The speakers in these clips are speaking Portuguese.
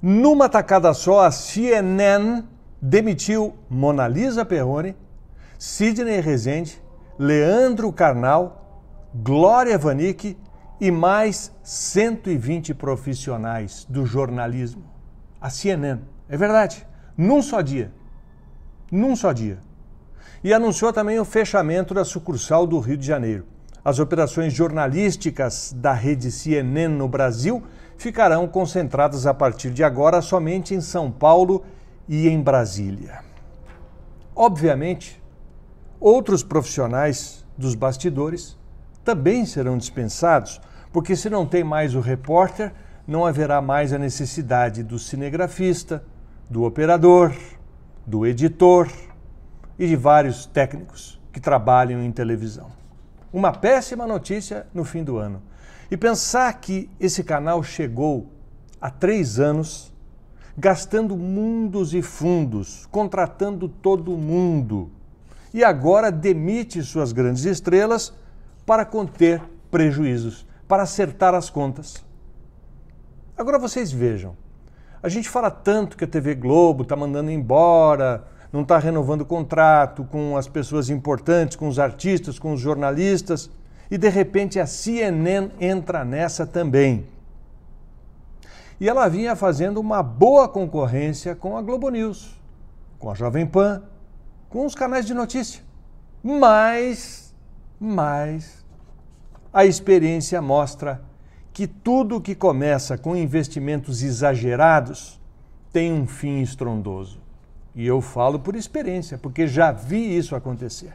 Numa tacada só, a CNN demitiu Mona Lisa Perrone, Sidney Rezende, Leandro Carnal, Glória Vanik e mais 120 profissionais do jornalismo. A CNN. É verdade. Num só dia. Num só dia. E anunciou também o fechamento da sucursal do Rio de Janeiro. As operações jornalísticas da rede CNN no Brasil ficarão concentradas a partir de agora somente em São Paulo e em Brasília. Obviamente, outros profissionais dos bastidores também serão dispensados, porque se não tem mais o repórter, não haverá mais a necessidade do cinegrafista, do operador, do editor e de vários técnicos que trabalham em televisão uma péssima notícia no fim do ano. E pensar que esse canal chegou há três anos, gastando mundos e fundos, contratando todo mundo, e agora demite suas grandes estrelas para conter prejuízos, para acertar as contas. Agora vocês vejam, a gente fala tanto que a TV Globo está mandando embora, não está renovando o contrato com as pessoas importantes, com os artistas, com os jornalistas. E de repente a CNN entra nessa também. E ela vinha fazendo uma boa concorrência com a Globo News, com a Jovem Pan, com os canais de notícia. Mas, mas, a experiência mostra que tudo que começa com investimentos exagerados tem um fim estrondoso. E eu falo por experiência, porque já vi isso acontecer.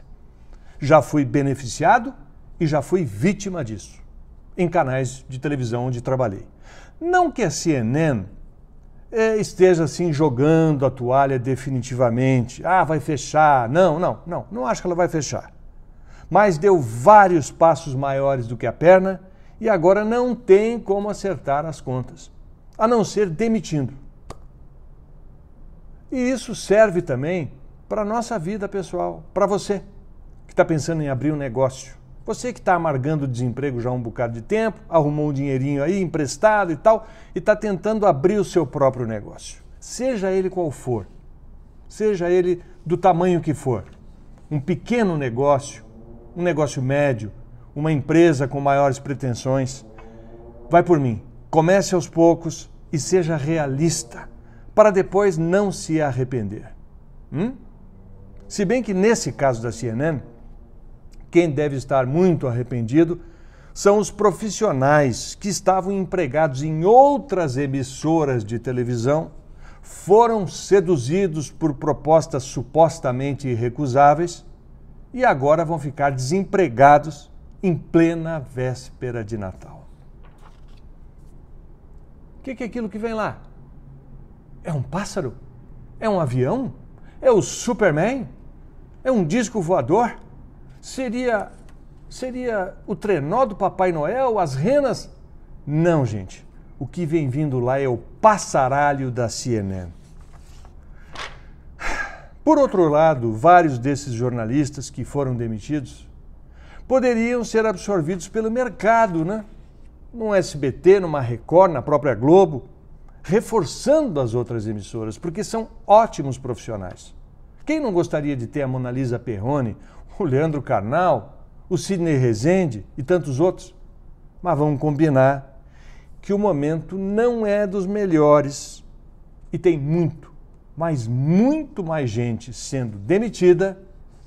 Já fui beneficiado e já fui vítima disso em canais de televisão onde trabalhei. Não que a CNN é, esteja assim jogando a toalha definitivamente. Ah, vai fechar. Não, não, não. Não acho que ela vai fechar. Mas deu vários passos maiores do que a perna e agora não tem como acertar as contas, a não ser demitindo. E isso serve também para a nossa vida pessoal, para você que está pensando em abrir um negócio. Você que está amargando o desemprego já há um bocado de tempo, arrumou um dinheirinho aí emprestado e tal, e está tentando abrir o seu próprio negócio. Seja ele qual for, seja ele do tamanho que for. Um pequeno negócio, um negócio médio, uma empresa com maiores pretensões. Vai por mim, comece aos poucos e seja realista para depois não se arrepender. Hum? Se bem que nesse caso da CNN, quem deve estar muito arrependido são os profissionais que estavam empregados em outras emissoras de televisão, foram seduzidos por propostas supostamente irrecusáveis e agora vão ficar desempregados em plena véspera de Natal. O que, que é aquilo que vem lá? É um pássaro? É um avião? É o Superman? É um disco voador? Seria seria o trenó do Papai Noel, as renas? Não, gente. O que vem vindo lá é o passaralho da CNN. Por outro lado, vários desses jornalistas que foram demitidos poderiam ser absorvidos pelo mercado, né? No SBT, numa Record, na própria Globo reforçando as outras emissoras, porque são ótimos profissionais. Quem não gostaria de ter a Mona Lisa Perrone, o Leandro Carnal, o Sidney Rezende e tantos outros? Mas vamos combinar que o momento não é dos melhores e tem muito, mas muito mais gente sendo demitida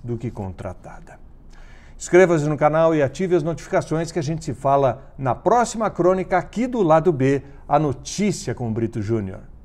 do que contratada. Inscreva-se no canal e ative as notificações que a gente se fala na próxima crônica aqui do lado B, a notícia com o Brito Júnior.